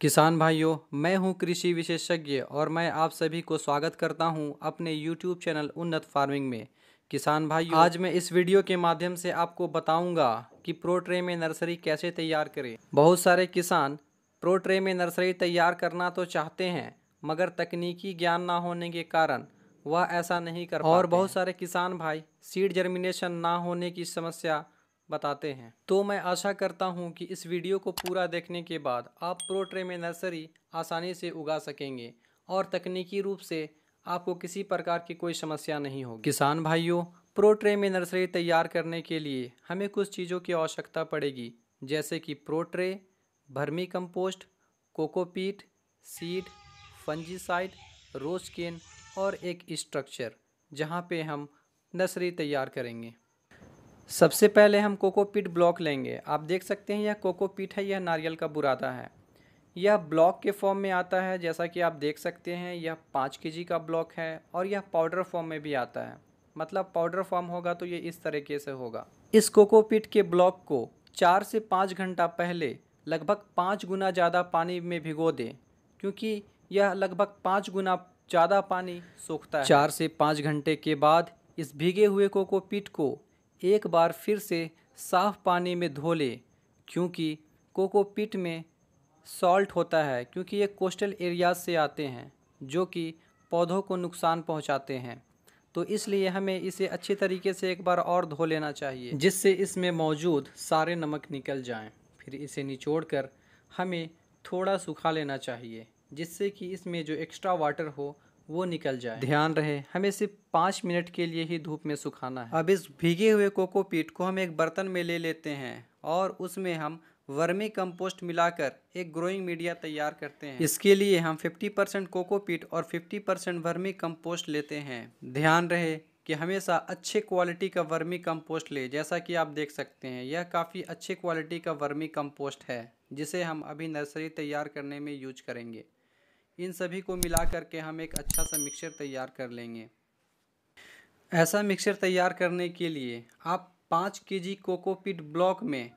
किसान भाइयों मैं हूं कृषि विशेषज्ञ और मैं आप सभी को स्वागत करता हूं अपने YouTube चैनल उन्नत फार्मिंग में किसान भाइयों आज मैं इस वीडियो के माध्यम से आपको बताऊंगा कि प्रो ट्रे में नर्सरी कैसे तैयार करें बहुत सारे किसान प्रो ट्रे में नर्सरी तैयार करना तो चाहते हैं मगर तकनीकी ज्ञान ना होने के कारण वह ऐसा नहीं कर और बहुत सारे किसान भाई सीड जर्मिनेशन ना होने की समस्या बताते हैं तो मैं आशा करता हूँ कि इस वीडियो को पूरा देखने के बाद आप प्रोट्रे में नर्सरी आसानी से उगा सकेंगे और तकनीकी रूप से आपको किसी प्रकार की कोई समस्या नहीं होगी किसान भाइयों प्रोट्रे में नर्सरी तैयार करने के लिए हमें कुछ चीज़ों की आवश्यकता पड़ेगी जैसे कि pro tray vermicompost cocopeat seed fungicide rose can और एक स्ट्रक्चर जहाँ पे हम नर्सरी तैयार करेंगे सबसे पहले हम कोकोपीट ब्लॉक लेंगे आप देख सकते हैं यह कोकोपीट है यह नारियल का बुरादा है यह ब्लॉक के फॉर्म में आता है जैसा कि आप देख सकते हैं यह पाँच के का ब्लॉक है और यह पाउडर फॉर्म में भी आता है मतलब पाउडर फॉर्म होगा तो ये इस तरीके से होगा इस कोकोपीट के ब्लॉक को चार से पाँच घंटा पहले लगभग पाँच गुना ज़्यादा पानी में भिगो दें क्योंकि यह लगभग पाँच गुना ज़्यादा पानी सोखता है चार से पाँच घंटे के बाद इस भीगे हुए कोकोपीट को एक बार फिर से साफ़ पानी में धो लें क्योंकि कोकोपीट में सॉल्ट होता है क्योंकि ये कोस्टल एरियाज से आते हैं जो कि पौधों को नुकसान पहुंचाते हैं तो इसलिए हमें इसे अच्छे तरीके से एक बार और धो लेना चाहिए जिससे इसमें मौजूद सारे नमक निकल जाएं। फिर इसे निचोड़कर हमें थोड़ा सुखा लेना चाहिए जिससे कि इसमें जो एक्स्ट्रा वाटर हो वो निकल जाए ध्यान रहे हमें सिर्फ पाँच मिनट के लिए ही धूप में सुखाना है अब इस भीगे हुए कोकोपीट को हम एक बर्तन में ले लेते हैं और उसमें हम वर्मी कंपोस्ट मिलाकर एक ग्रोइंग मीडिया तैयार करते हैं इसके लिए हम 50% परसेंट कोकोपीट और 50% परसेंट वर्मी कंपोस्ट लेते हैं ध्यान रहे कि हमेशा अच्छे क्वालिटी का वर्मी कंपोस्ट ले जैसा कि आप देख सकते हैं यह काफ़ी अच्छे क्वालिटी का वर्मी कंपोस्ट है जिसे हम अभी नर्सरी तैयार करने में यूज करेंगे इन सभी को मिला करके हम एक अच्छा सा मिक्सचर तैयार कर लेंगे ऐसा मिक्सचर तैयार करने के लिए आप पाँच के जी कोकोपीट ब्लॉक में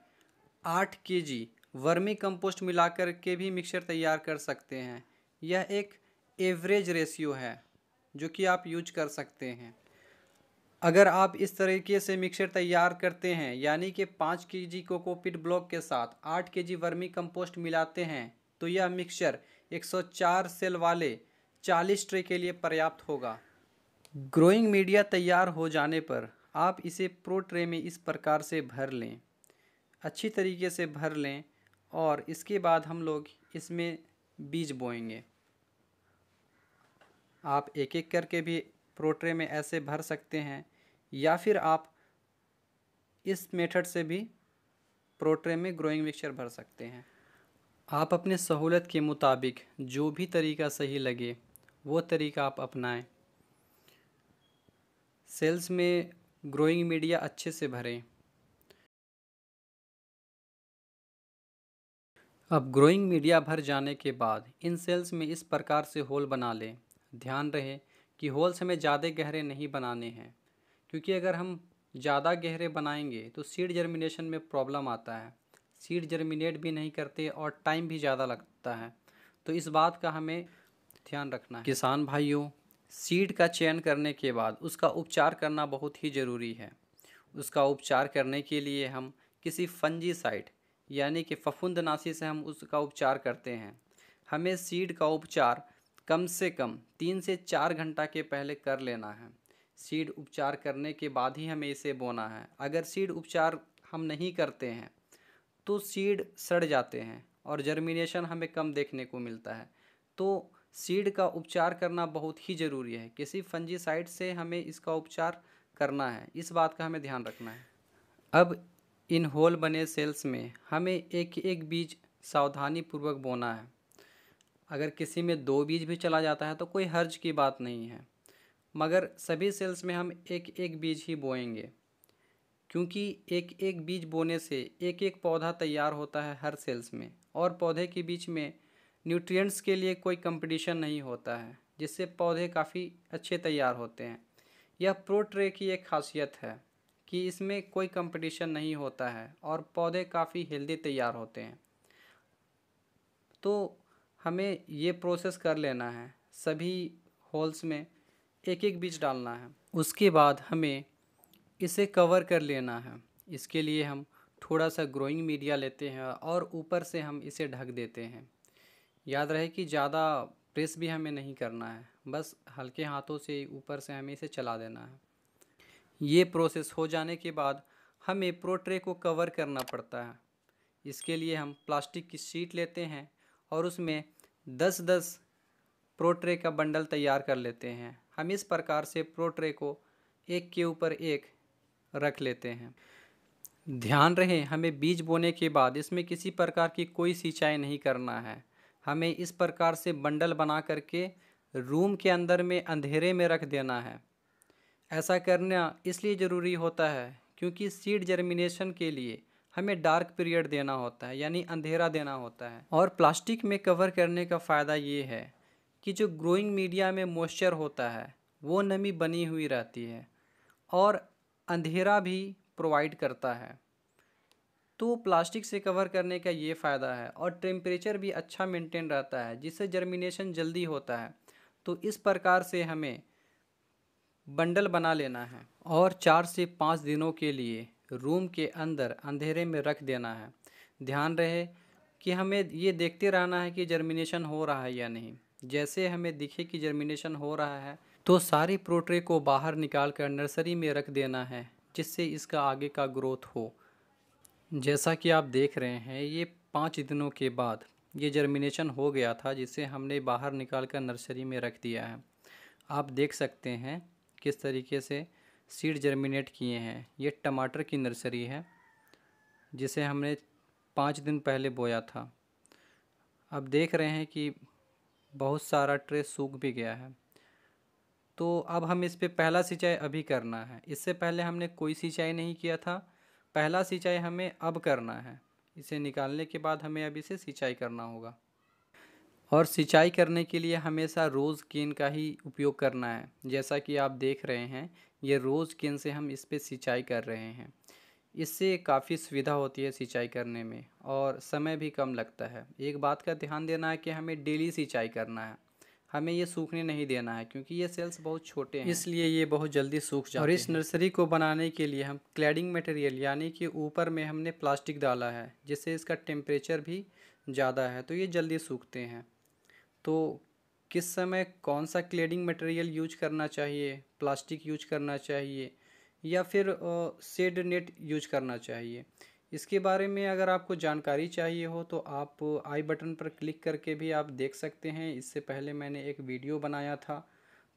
आठ के जी वर्मी कंपोस्ट मिलाकर के भी मिक्सचर तैयार कर सकते हैं यह एक एवरेज रेशियो है जो कि आप यूज कर सकते हैं अगर आप इस तरीके से मिक्सचर तैयार करते हैं यानी कि पाँच के जी कोकोपीट ब्लॉक के साथ आठ के जी वर्मी कंपोस्ट मिलाते हैं तो यह मिक्सचर 104 सेल वाले 40 ट्रे के लिए पर्याप्त होगा ग्रोइंग मीडिया तैयार हो जाने पर आप इसे प्रो ट्रे में इस प्रकार से भर लें अच्छी तरीके से भर लें और इसके बाद हम लोग इसमें बीज बोएंगे आप एक एक करके भी प्रोट्रे में ऐसे भर सकते हैं या फिर आप इस मेथड से भी प्रोट्रे में ग्रोइंग मिक्सचर भर सकते हैं आप अपने सहूलत के मुताबिक जो भी तरीका सही लगे वो तरीका आप अपनाएं सेल्स में ग्रोइंग मीडिया अच्छे से भरें अब ग्रोइंग मीडिया भर जाने के बाद इन सेल्स में इस प्रकार से होल बना लें ध्यान रहे कि होल्स हमें ज़्यादा गहरे नहीं बनाने हैं क्योंकि अगर हम ज़्यादा गहरे बनाएंगे तो सीड जर्मिनेशन में प्रॉब्लम आता है सीड जर्मिनेट भी नहीं करते और टाइम भी ज़्यादा लगता है तो इस बात का हमें ध्यान रखना है किसान भाइयों सीड का चयन करने के बाद उसका उपचार करना बहुत ही ज़रूरी है उसका उपचार करने के लिए हम किसी फंजी साइट यानी कि फफुंदनाशी से हम उसका उपचार करते हैं हमें सीड का उपचार कम से कम तीन से चार घंटा के पहले कर लेना है सीड उपचार करने के बाद ही हमें इसे बोना है अगर सीड उपचार हम नहीं करते हैं तो सीड सड़ जाते हैं और जर्मिनेशन हमें कम देखने को मिलता है तो सीड का उपचार करना बहुत ही ज़रूरी है किसी फंजीसाइड से हमें इसका उपचार करना है इस बात का हमें ध्यान रखना है अब इन होल बने सेल्स में हमें एक एक बीज सावधानी पूर्वक बोना है अगर किसी में दो बीज भी चला जाता है तो कोई हर्ज की बात नहीं है मगर सभी सेल्स में हम एक एक बीज ही बोएंगे क्योंकि एक एक बीज बोने से एक एक पौधा तैयार होता है हर सेल्स में और पौधे के बीच में न्यूट्रिएंट्स के लिए कोई कंपटीशन नहीं होता है जिससे पौधे काफ़ी अच्छे तैयार होते हैं यह प्रोट्रे की एक खासियत है कि इसमें कोई कंपटीशन नहीं होता है और पौधे काफ़ी हेल्दी तैयार होते हैं तो हमें ये प्रोसेस कर लेना है सभी होल्स में एक एक बीज डालना है उसके बाद हमें इसे कवर कर लेना है इसके लिए हम थोड़ा सा ग्रोइंग मीडिया लेते हैं और ऊपर से हम इसे ढक देते हैं याद रहे कि ज़्यादा प्रेस भी हमें नहीं करना है बस हल्के हाथों से ऊपर से हमें इसे चला देना है ये प्रोसेस हो जाने के बाद हमें प्रोट्रे को कवर करना पड़ता है इसके लिए हम प्लास्टिक की शीट लेते हैं और उसमें दस दस प्रोट्रे का बंडल तैयार कर लेते हैं हम इस प्रकार से प्रोट्रे को एक के ऊपर एक रख लेते हैं ध्यान रहे हमें बीज बोने के बाद इसमें किसी प्रकार की कोई सिंचाई नहीं करना है हमें इस प्रकार से बंडल बना करके रूम के अंदर में अंधेरे में रख देना है ऐसा करना इसलिए ज़रूरी होता है क्योंकि सीड जर्मिनेशन के लिए हमें डार्क पीरियड देना होता है यानी अंधेरा देना होता है और प्लास्टिक में कवर करने का फ़ायदा ये है कि जो ग्रोइंग मीडिया में मॉइस्चर होता है वो नमी बनी हुई रहती है और अंधेरा भी प्रोवाइड करता है तो प्लास्टिक से कवर करने का ये फ़ायदा है और टेम्परेचर भी अच्छा मेंटेन रहता है जिससे जर्मिनेशन जल्दी होता है तो इस प्रकार से हमें बंडल बना लेना है और चार से पाँच दिनों के लिए रूम के अंदर अंधेरे में रख देना है ध्यान रहे कि हमें ये देखते रहना है कि जर्मिनेशन हो रहा है या नहीं जैसे हमें दिखे कि जर्मिनेशन हो रहा है तो सारी प्रोट्रे को बाहर निकाल कर नर्सरी में रख देना है जिससे इसका आगे का ग्रोथ हो जैसा कि आप देख रहे हैं ये पाँच दिनों के बाद ये जर्मिनेशन हो गया था जिसे हमने बाहर निकाल कर नर्सरी में रख दिया है आप देख सकते हैं किस तरीके से सीड जर्मिनेट किए हैं ये टमाटर की नर्सरी है जिसे हमने पाँच दिन पहले बोया था अब देख रहे हैं कि बहुत सारा ट्रे सूख भी गया है तो अब हम इस पर पहला सिंचाई अभी करना है इससे पहले हमने कोई सिंचाई नहीं किया था पहला सिंचाई हमें अब करना है इसे निकालने के बाद हमें अब इसे सिंचाई करना होगा और सिंचाई करने के लिए हमेशा रोज़ केन का ही उपयोग करना है जैसा कि आप देख रहे हैं ये रोज़ केन से हम इस पर सिंचाई कर रहे हैं इससे काफ़ी सुविधा होती है सिंचाई करने में और समय भी कम लगता है एक बात का ध्यान देना है कि हमें डेली सिंचाई करना है हमें ये सूखने नहीं देना है क्योंकि ये सेल्स बहुत छोटे हैं इसलिए ये बहुत जल्दी सूख जाते और इस नर्सरी को बनाने के लिए हम क्लैडिंग मटेरियल यानी कि ऊपर में हमने प्लास्टिक डाला है जिससे इसका टेम्परेचर भी ज़्यादा है तो ये जल्दी सूखते हैं तो किस समय कौन सा क्लेडिंग मटेरियल यूज करना चाहिए प्लास्टिक यूज करना चाहिए या फिर शेड नेट यूज करना चाहिए इसके बारे में अगर आपको जानकारी चाहिए हो तो आप आई बटन पर क्लिक करके भी आप देख सकते हैं इससे पहले मैंने एक वीडियो बनाया था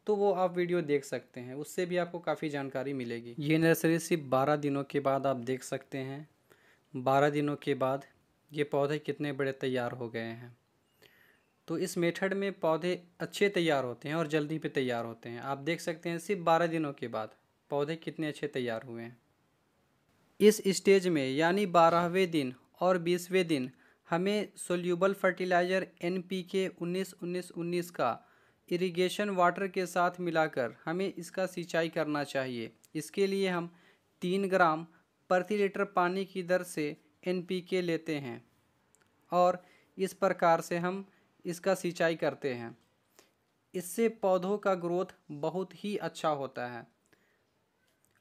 तो वो आप वीडियो देख सकते हैं उससे भी आपको काफ़ी जानकारी मिलेगी ये नर्सरी सिर्फ बारह दिनों के बाद आप देख सकते हैं बारह दिनों के बाद ये पौधे कितने बड़े तैयार हो गए हैं तो इस मेथड में पौधे अच्छे तैयार होते हैं और जल्दी पे तैयार होते हैं आप देख सकते हैं सिर्फ बारह दिनों के बाद पौधे कितने अच्छे तैयार हुए हैं इस स्टेज में यानी बारहवें दिन और बीसवें दिन हमें सोल्यूबल फर्टिलाइज़र एन पी के उन्नीस उन्नीस उन्नीस का इरिगेशन वाटर के साथ मिलाकर हमें इसका सिंचाई करना चाहिए इसके लिए हम तीन ग्राम प्रति लीटर पानी की दर से एन पी के लेते हैं और इस प्रकार से हम इसका सिंचाई करते हैं इससे पौधों का ग्रोथ बहुत ही अच्छा होता है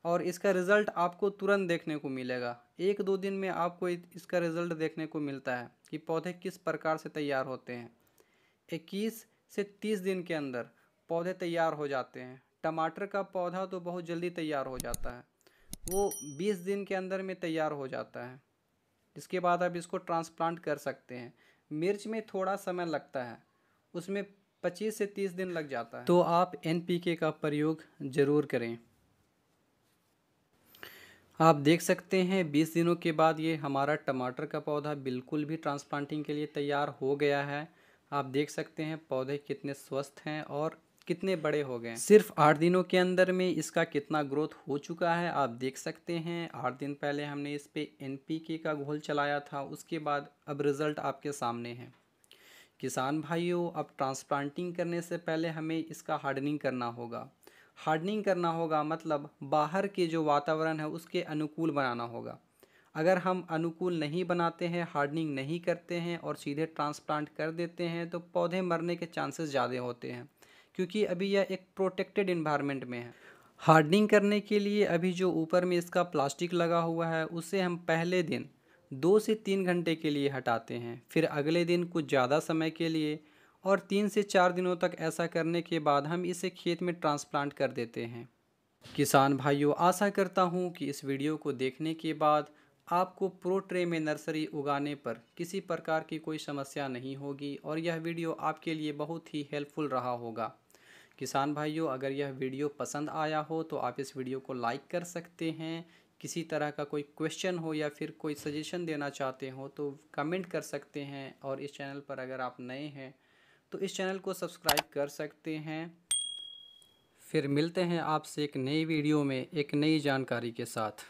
और इसका रिज़ल्ट आपको तुरंत देखने को मिलेगा एक दो दिन में आपको इसका रिज़ल्ट देखने को मिलता है कि पौधे किस प्रकार से तैयार होते हैं इक्कीस से तीस दिन के अंदर पौधे तैयार हो जाते हैं टमाटर का पौधा तो बहुत जल्दी तैयार हो जाता है वो बीस दिन के अंदर में तैयार हो जाता है इसके बाद आप इसको ट्रांसप्लांट कर सकते हैं मिर्च में थोड़ा समय लगता है उसमें पच्चीस से तीस दिन लग जाता है तो आप एन का प्रयोग ज़रूर करें आप देख सकते हैं बीस दिनों के बाद ये हमारा टमाटर का पौधा बिल्कुल भी ट्रांसप्लांटिंग के लिए तैयार हो गया है आप देख सकते हैं पौधे कितने स्वस्थ हैं और कितने बड़े हो गए सिर्फ आठ दिनों के अंदर में इसका कितना ग्रोथ हो चुका है आप देख सकते हैं आठ दिन पहले हमने इस पर एन का घोल चलाया था उसके बाद अब रिज़ल्ट आपके सामने है किसान भाइयों अब ट्रांसप्लांटिंग करने से पहले हमें इसका हार्डनिंग करना होगा हार्डनिंग करना होगा मतलब बाहर के जो वातावरण है उसके अनुकूल बनाना होगा अगर हम अनुकूल नहीं बनाते हैं हार्डनिंग नहीं करते हैं और सीधे ट्रांसप्लांट कर देते हैं तो पौधे मरने के चांसेस ज़्यादा होते हैं क्योंकि अभी यह एक प्रोटेक्टेड इन्वायरमेंट में है हार्डनिंग करने के लिए अभी जो ऊपर में इसका प्लास्टिक लगा हुआ है उसे हम पहले दिन दो से तीन घंटे के लिए हटाते हैं फिर अगले दिन कुछ ज़्यादा समय के लिए और तीन से चार दिनों तक ऐसा करने के बाद हम इसे खेत में ट्रांसप्लांट कर देते हैं किसान भाइयों आशा करता हूँ कि इस वीडियो को देखने के बाद आपको प्रो ट्रे में नर्सरी उगाने पर किसी प्रकार की कोई समस्या नहीं होगी और यह वीडियो आपके लिए बहुत ही हेल्पफुल रहा होगा किसान भाइयों अगर यह वीडियो पसंद आया हो तो आप इस वीडियो को लाइक कर सकते हैं किसी तरह का कोई क्वेश्चन हो या फिर कोई सजेशन देना चाहते हो तो कमेंट कर सकते हैं और इस चैनल पर अगर आप नए हैं तो इस चैनल को सब्सक्राइब कर सकते हैं फिर मिलते हैं आपसे एक नई वीडियो में एक नई जानकारी के साथ